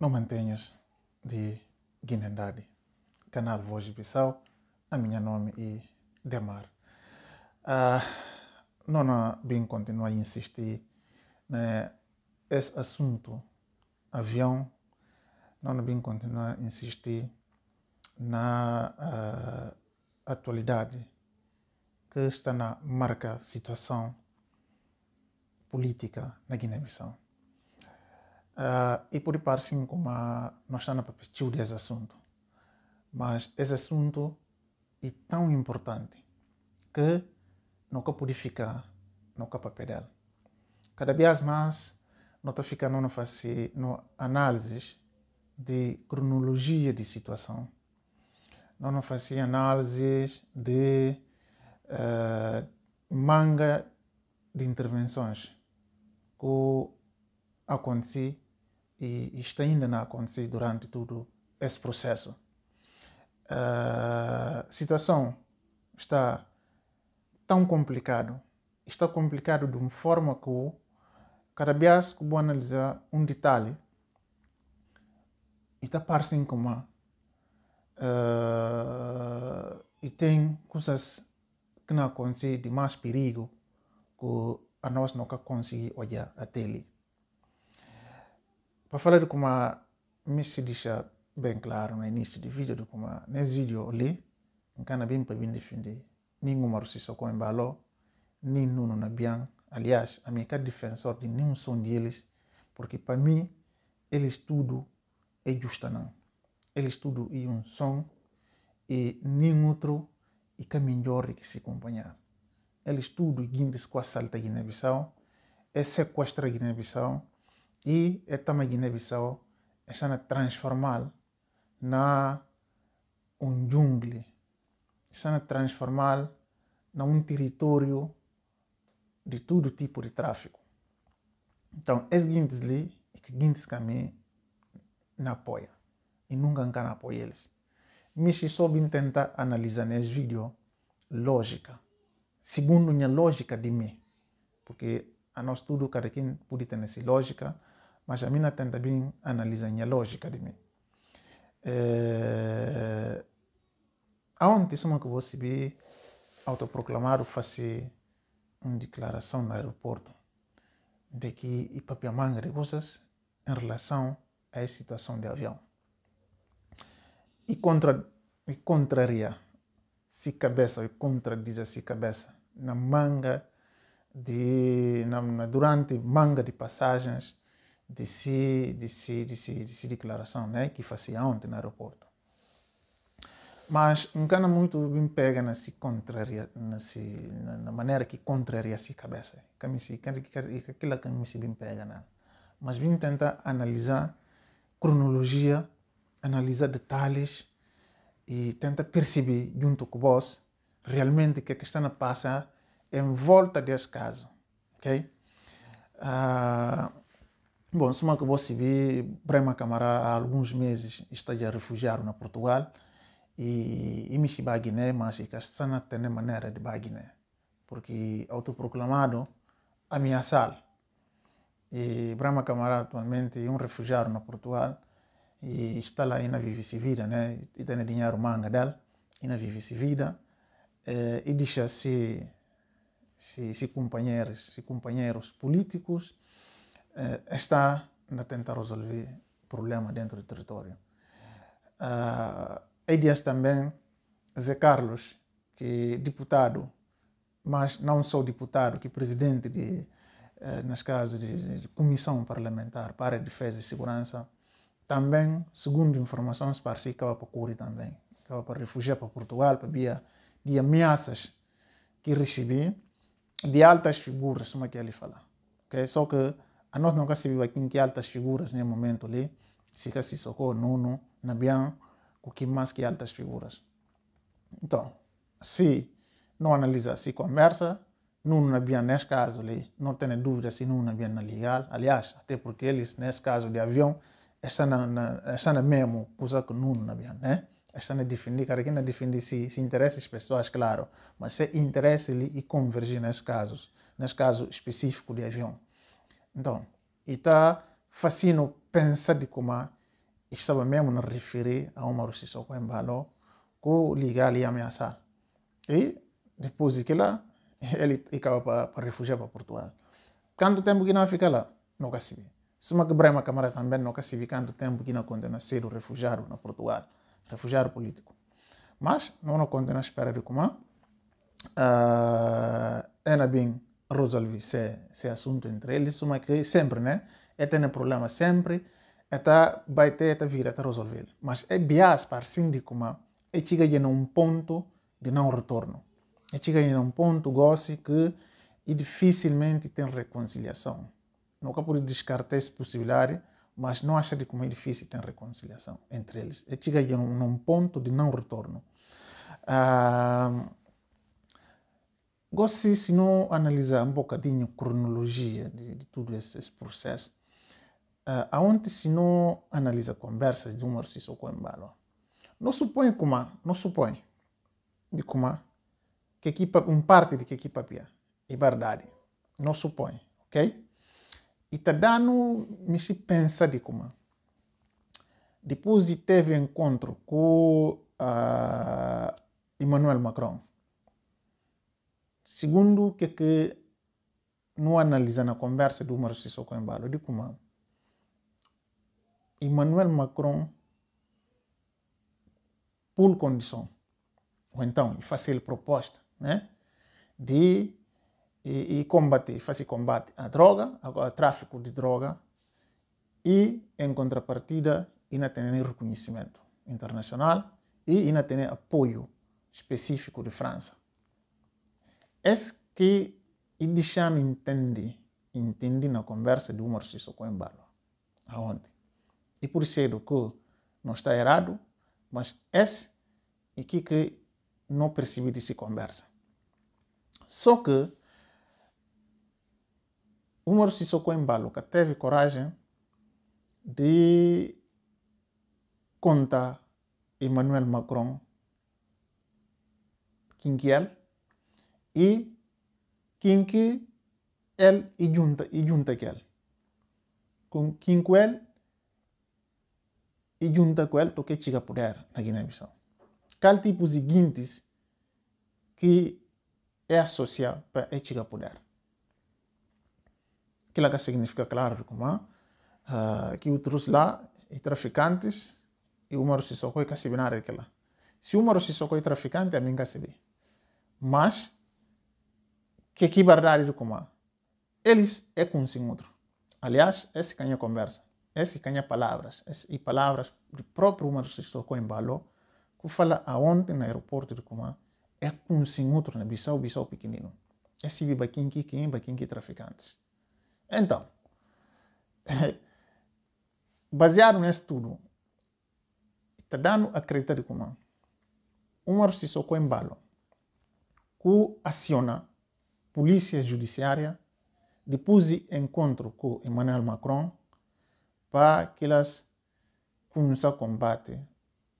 Não mantenhas de Guinendade, canal Voz de Bissau, a minha nome é Demar. Ah, nona bem continuar a insistir né, esse assunto avião, nona bem continuar a insistir na ah, atualidade que está na marca situação política na Guiné-Bissau. Uh, e por parecem como nós estamos a repetir desse assunto. Mas esse assunto é tão importante que nunca podia ficar nunca papel. Cada vez mais nós estamos ficando a fazer análises de cronologia de situação. não não fazer análises de uh, manga de intervenções que acontecem e isto ainda não aconteceu durante todo esse processo. A ah, situação está tão complicado, está complicado de uma forma que cada vez que vou analisar um detalhe, está parecendo como uh, ah, e tem coisas que não acontecem de mais perigo que a nós nunca conseguimos olhar até ali. Para falar de como me se deixa bem claro no início do vídeo, de como nesse vídeo ali li, não bem para bem defender nenhum marxista com embalo, nem nuno na bem. Aliás, a minha cara defensor de nenhum som deles, porque para mim, eles tudo é justa não. Eles tudo é um som e nenhum outro e que é melhor que se acompanhar. Eles tudo guindes com assalto a Guiné-Bissau, é sequestra a Guiné-Bissau, e é também Guiné-Bissau estão a transformar na um jungle, estão a transformar na um território de todo tipo de tráfico. Então, esse guintes ali e que guintes caminho não apoia e nunca can apoia eles. Mas soube tentar analisar nesse vídeo lógica, segundo minha lógica de mim, porque a nós tudo cada quem pode ter essa lógica, mas a mina tenta bem analisar a lógica de mim. É... Eh, Aonde isso que você be autoproclamado fazer uma declaração no aeroporto de que e manga de coisas em relação a essa situação de avião. E contra e contraria se cabeça e contradiz a si cabeça na manga de na, durante manga de passagens desse, desse, desse, desse declaração né, que fazia ontem no aeroporto. Mas um cara muito me pega nesse contraria, nesse, na maneira que contraria a cabeça. Que me, que, aquilo que me, me pega. Né? Mas vim tentar analisar cronologia, analisar detalhes e tentar perceber junto com o boss realmente que é a questão passa em volta desse caso. Ok? Uh, Bom, Suma acabou se vir, Brema camará há alguns meses está já refugiado na Portugal e, e me se Baguiné, mas está na tene maneira de Baguiné, porque autoproclamado ameaçado. E Brema camará atualmente é um refugiado na Portugal e está lá ainda vive se vida, né? E tem dinheiro manga dela, ainda vive se vida eh, e deixa se se, se companheiros, se companheiros políticos é, está a tentar resolver problema dentro do território. Uh, ah, e dias também Zé Carlos, que é deputado, mas não só deputado, que é presidente de, uh, nas casos de, de, comissão parlamentar para a defesa e segurança, também, segundo informações, parece que estava para Curi também, estava para refugiar para Portugal, para via de ameaças que recebi de altas figuras, como é que ele fala. Okay? Só que a nós nunca se viu aqui em que altas figuras nesse momento ali, se que se socou Nuno, Nabian, o que mais que altas figuras. Então, se não analisa, se conversa, Nuno Nabian nesse caso ali, não tem dúvida se Nuno Nabian é legal, aliás, até porque eles nesse caso de avião, essa não, não, essa não é, é mesmo coisa que Nuno Nabian, né? Essa não é defender, cara, não defende se, se interesses pessoas, claro, mas se interessa ali e convergir nesses casos, nesse caso específico de avião. Então, está fascino pensa de como estava mesmo a referir a uma Russiça com embalo, com ligar ali ameaçar. E depois de que lá, ele acaba para refugiar para Portugal. Quanto tempo que não fica lá? Não se vê. Se uma quebrar uma câmara também, não se vê quanto tempo que não condena ser o refugiado na Portugal, refugiado político. Mas não condena a espera de como uh, é bem resolver esse, esse assunto entre eles, mas que sempre, né? É tem um problema sempre, tá vai ter, tá vir, tá resolver. Mas é bias para de como é chega a um ponto de não retorno. É chega em um ponto, gosse, que e dificilmente tem reconciliação. Nunca pude descartar essa possibilidade, mas não acha de como é difícil ter reconciliação entre eles. É chega em um, um ponto de não retorno. Ah, Gostei, se não analisar um bocadinho a cronologia de, de todo esse, esse processo, uh, aonde se não analisa conversas de Umar Sissoko Embalo, não supõe como, não supõe de como que equipa, um parte de que equipa pia, é verdade, não supõe, ok? E tá dando, me se pensa de como. Depois de teve encontro com uh, Emmanuel Macron, Segundo, que é que não analisa na conversa do com o Embalo de como Emmanuel Macron por condição ou então ele proposta né de e, e combater fazer combate à droga ao tráfico de droga e em contrapartida ainda tem reconhecimento internacional e ainda tem apoio específico de França Est-ce che il entende, entende na conversa de Umar Sissoko em Aonde? E por cedo é que não está errado, mas esse é que, que não percebi dessa conversa. Só que Umar Sissoko em que teve coragem de contar Emmanuel Macron quem que é y que él y junta y junta quel con él y junta quel toque que chica poder na guinea Bissau cal tipo seguintes que es asociado para é chica poder que la que significa claro como ah, ah, que otros la traficantes y humanos y socoi y que Si binar se uma traficante a mim casi se que equivalar como eles é com um outro. Aliás, esse é ganha conversa, esse ganha palavras, esse, e palavras do próprio uma dos com em valor, que fala aonde no aeroporto de Cumã é com um outro na Bissau, Bissau pequenino. Esse viva quem que quem, quem que traficantes. Então, baseado nesse tudo, está dando a crédito de Cumã. Um artista com embalo, que aciona polícia judiciária, depois de encontro com Emmanuel Macron, para que elas comecem a combater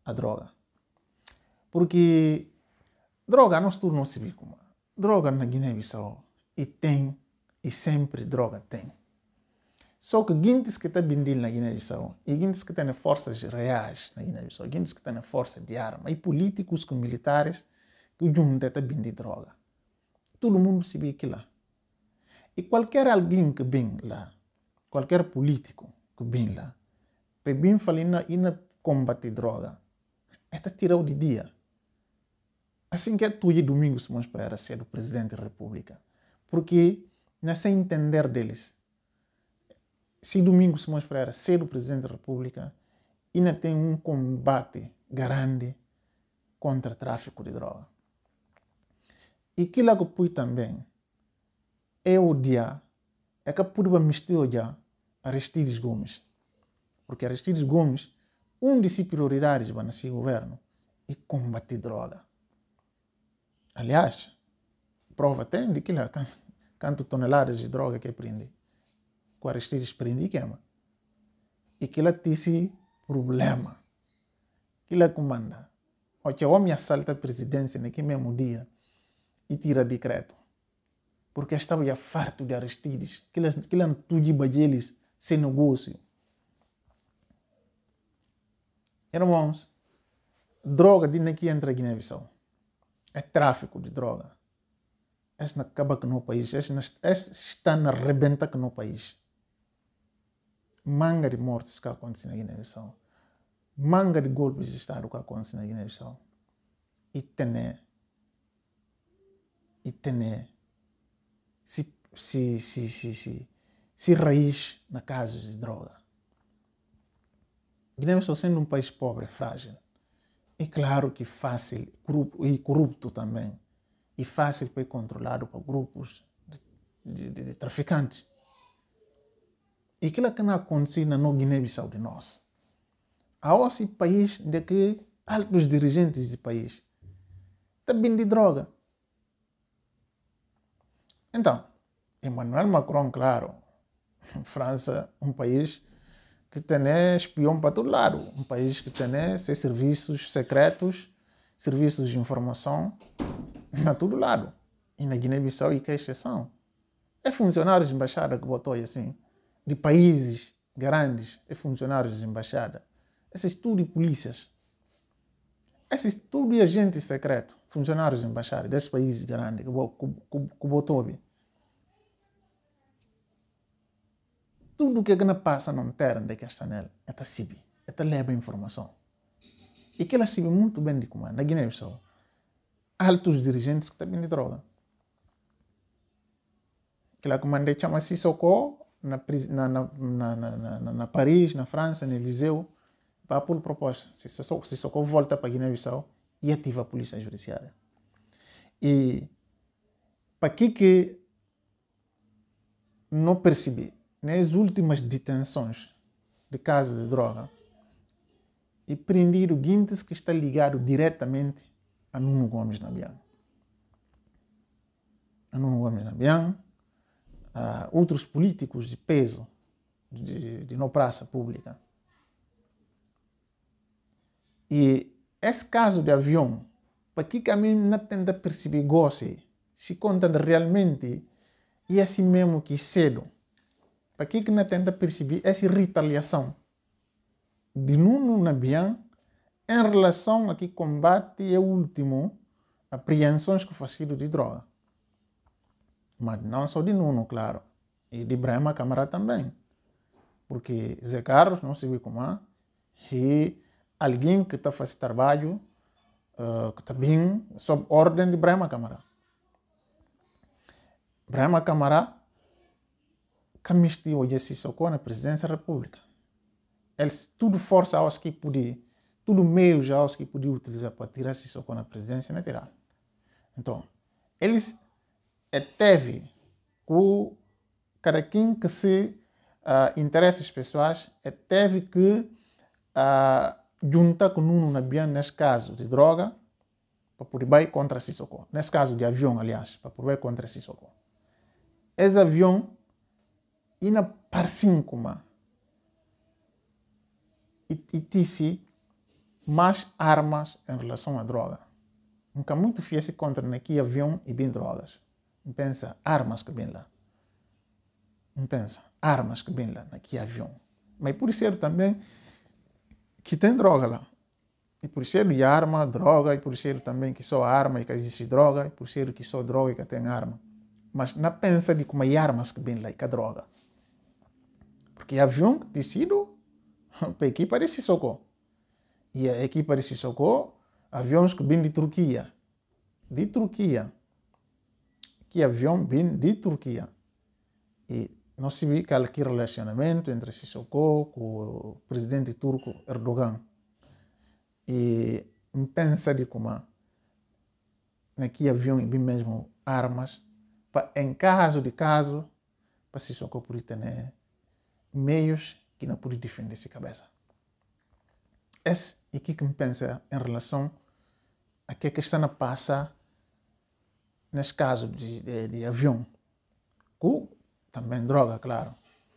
a droga. Porque droga não se tornou como Droga na Guiné-Bissau e tem, e sempre droga tem. Só que guintes que está vendido na Guiné-Bissau e guintes que têm forças reais na Guiné-Bissau, guintes que têm força de arma e políticos com militares que juntam está vendido droga todo mundo sabia que lá. E qualquer alguém que vem lá, qualquer político que vem lá, para bem falar e não combater droga, está tirado de dia. Assim que é tu e Domingos Simões para ser o presidente da República. Porque, não né, sem entender deles, se Domingos Simões para ser o presidente da República, ainda tem um combate grande contra o tráfico de droga. E aquilo que pui também é odiar, é que pude mistério já Aristides Gomes. Porque Aristides Gomes, um de si prioridades para nesse governo é combater droga. Aliás, prova tem de que lá quanto toneladas de droga que prende. Com Aristides prende e queima. E que lá disse problema. Que lá comanda. O que homem assalta a presidência naquele né, mesmo dia e tira decreto. Porque estava farto de Aristides, que ele tudo eles sem negócio. Irmãos, droga de que entra Guiné-Bissau. É tráfico de droga. Essa acaba que no país, essa está na rebenta que no país. Manga de mortes que acontece na Guiné-Bissau. Manga de golpes de Estado que acontece na Guiné-Bissau. E tem né? tem se, se, se, se, se, se raiz na casa de droga. Guiné bissau sendo um país pobre, frágil, e é claro que fácil e corrupto também, e fácil para ser controlado por grupos de, de, de traficantes. E aquilo que não acontece na no Guiné-Bissau de nós. Há esse país de que altos dirigentes de país também de droga. Então, Emmanuel Macron, claro, França, um país que tem né, espião para todo lado, um país que tem né, seus serviços secretos, serviços de informação a todo lado. E na Guiné-Bissau, e que é exceção. É funcionários de embaixada que botou aí assim, de países grandes, é funcionários de embaixada. Esses tudo de polícias, esses tudo é gente secreto, funcionários de embaixada desse país grande que, que, que, que botou Tudo que não passa na terra de Castanel é da CIB, é da leva informação. E que ela sabe muito bem de comando, é, na Guiné-Bissau, altos dirigentes que também de droga. Que ela comandante chama-se Socorro, na, na, na, na, Paris, na França, no Eliseu, para pôr proposta, se só, se só volta para Guiné-Bissau e ativa a polícia judiciária. E para que que não percebi, nas últimas detenções de casos de droga, e prendido Guintes que está ligado diretamente a Nuno Gomes Nabian. A Nuno Gomes Nabian, a outros políticos de peso de, de, de no praça pública e esse caso de avião, para que a mim não tenta perceber goce, se conta realmente, e é assim mesmo que cedo. Para que não tenta perceber essa retaliação de Nuno Nabian em relação a que combate e é último apreensões que fazido de droga. Mas não só de Nuno, claro, e de Brema Câmara também. Porque Zé Carlos, não se vê como é, e alguém que está fazendo trabalho, uh, que está bem, sob ordem de Brahma Camara. Brahma Camara, Camisti hoje se é socou na presidência da República. Eles tudo força aos que puder, tudo meio já aos que puder utilizar para tirar si socou na presidência, não é tirar. Então, eles é teve com cada quem que se uh, ah, interesses pessoais, teve que uh, junta com um na Bian, nesse caso de droga, para Papuribai contra Sissoko. Nesse caso de avião, aliás, para Papuribai contra Sissoko. Esse avião ina parsinkuma. E disse mais armas em relação à droga. Nunca muito fiesse contra naqui avião e bem drogas. Não pensa, armas que bem lá. Não pensa, armas que bem lá naquele avião. Mas por ser também que tem droga lá. E por ser de arma, droga, e por ser também que só arma e que existe droga, e por ser que só droga e que tem arma. Mas não pensa de como é armas que vem lá e que é droga. Porque avião tecido para a equipa de Sissoko. E a equipa de Sissoko, aviões que vêm de Turquia. De Turquia. Que avião vem de Turquia. E não se vê qualquer relacionamento entre Sissoko com o presidente turco Erdogan. E pensa de como aqui avião bem mesmo armas, para, em caso de caso, para Sissoko poder ter meios que não pode defender sua cabeça. Esse é o que me pensa em relação a que a é questão passa nesse caso de, de, de avião também droga, claro,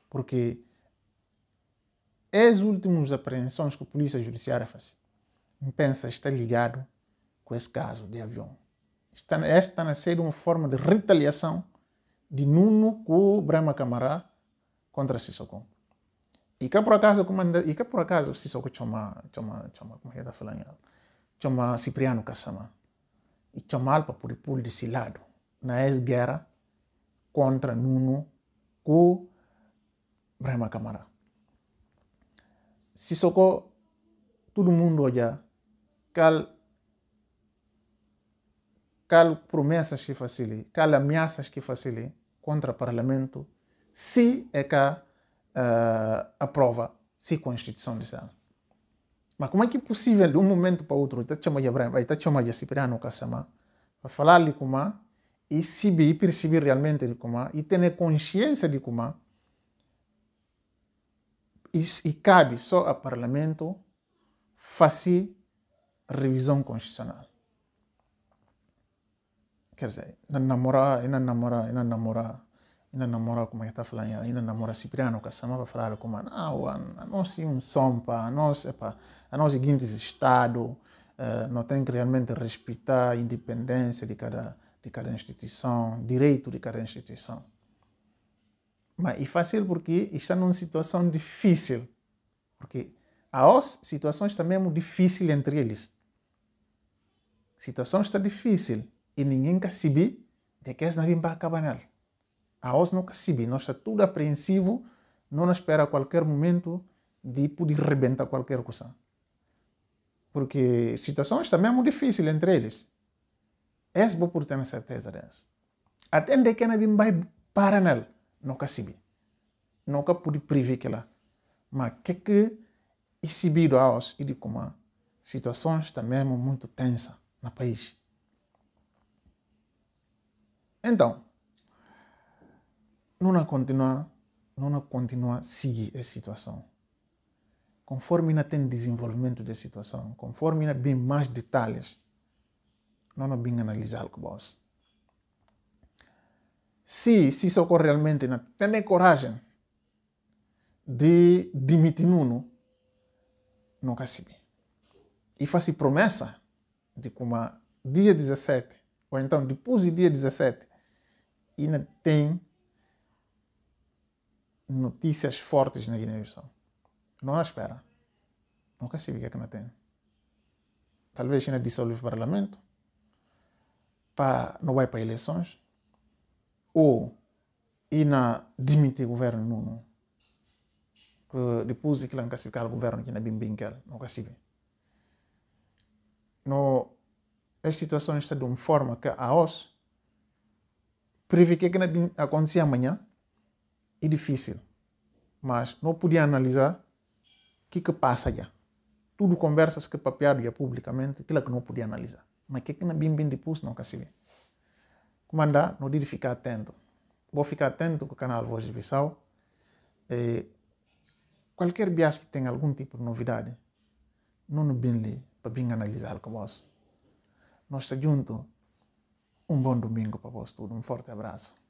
porque é as últimas apreensões que a polícia judiciária faz. Pensa está ligado com esse caso de avião. esta está a ser uma forma de retaliação de Nuno com Brahma Camará contra Sissoko. E cá por acaso, comanda, e cá por acaso Sissoko chama, chama, chama, como é que falando? Chama Cipriano Kassama. E chama Alpa por pulo de Silado na ex-guerra contra Nuno ku Brahma Kamara. Sissoko, todo mundo já cal cal promessas que facili, cal ameaças que facili contra o parlamento, se é que uh, aprova se constituição de sala. Mas como é que é possível de um momento para outro, está chamando de Abraham, está chamando de Cipriano Kassama, para falar-lhe como e subir, perceber realmente de como e ter consciência de como e, e cabe só ao parlamento fazer revisão constitucional. Quer dizer, não namora, na namora, na namora, na namora como é que está falando, na namora Cipriano, que chamava falar como não, a nós um sompa, a nós, epa, a nós seguintes estado, uh, não tem que realmente respeitar a independência de cada de cada instituição, direito de cada instituição. Mas é fácil porque está numa situação difícil, porque há situações também mesmo difícil entre eles. A situação está difícil e ninguém quer saber de que não para acabar nela. A OS não sabe, nós está tudo apreensivo, não espera a qualquer momento de poder rebentar qualquer coisa. Porque situações também é muito difícil entre eles es que pour ter certeza disso. Até onde que nabim vai para nel, nunca sibi. Nunca pude prever que lá. Mas que que exibi do aos e de como situações está mesmo muito tensa no país. Então, não continua, não continua seguir a situação. Conforme na tem desenvolvimento da situação, conforme na bem mais detalhes, non ho bin analizar algo boss. Se, se isso ocorre realmente, não tem coragem de demitir Nuno, se recebi. E faço promessa de como dia 17, ou então depois de dia 17, ainda tem notícias fortes na Guiné-Bissau. Não à espera. Nunca se vê é que não tem. Talvez ainda dissolva o parlamento para, não vai para eleições, ou ir na demitir o governo Nuno, que depois que lá classificar o governo que na Bimbinkel, não classifica. É no, a situação está de uma forma que a OS prevê que é não é acontecer amanhã é difícil, mas não podia analisar o que, que passa já. Tudo conversas que papeado já publicamente, aquilo que não podia analisar mas que na bim bim depois não como Comandar, não dir ficar atento. Vou ficar atento com o canal Voz de Bissau. E qualquer bias que tenha algum tipo de novidade, não bem lhe para bem analisar com vós. Nós junto. Um bom domingo para vós tudo. Um forte abraço.